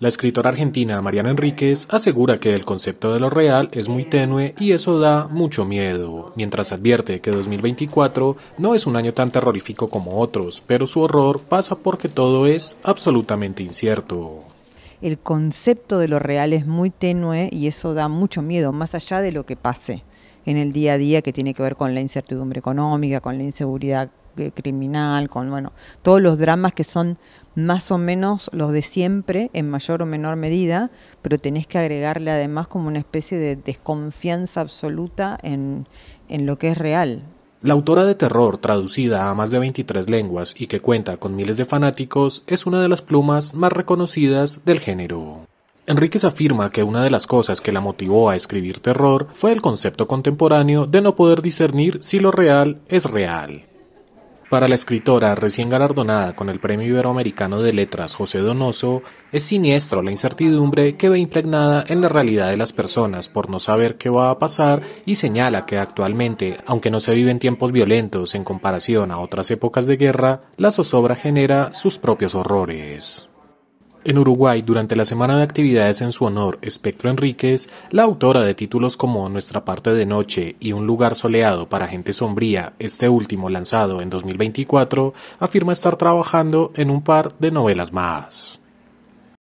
La escritora argentina Mariana Enríquez asegura que el concepto de lo real es muy tenue y eso da mucho miedo, mientras advierte que 2024 no es un año tan terrorífico como otros, pero su horror pasa porque todo es absolutamente incierto el concepto de lo real es muy tenue y eso da mucho miedo, más allá de lo que pase en el día a día que tiene que ver con la incertidumbre económica, con la inseguridad criminal, con bueno, todos los dramas que son más o menos los de siempre, en mayor o menor medida, pero tenés que agregarle además como una especie de desconfianza absoluta en, en lo que es real. La autora de terror, traducida a más de 23 lenguas y que cuenta con miles de fanáticos, es una de las plumas más reconocidas del género. Enríquez afirma que una de las cosas que la motivó a escribir terror fue el concepto contemporáneo de no poder discernir si lo real es real. Para la escritora recién galardonada con el Premio Iberoamericano de Letras José Donoso, es siniestro la incertidumbre que ve impregnada en la realidad de las personas por no saber qué va a pasar y señala que actualmente, aunque no se viven tiempos violentos en comparación a otras épocas de guerra, la zozobra genera sus propios horrores. En Uruguay, durante la semana de actividades en su honor, Espectro Enríquez, la autora de títulos como Nuestra parte de noche y Un lugar soleado para gente sombría, este último lanzado en 2024, afirma estar trabajando en un par de novelas más.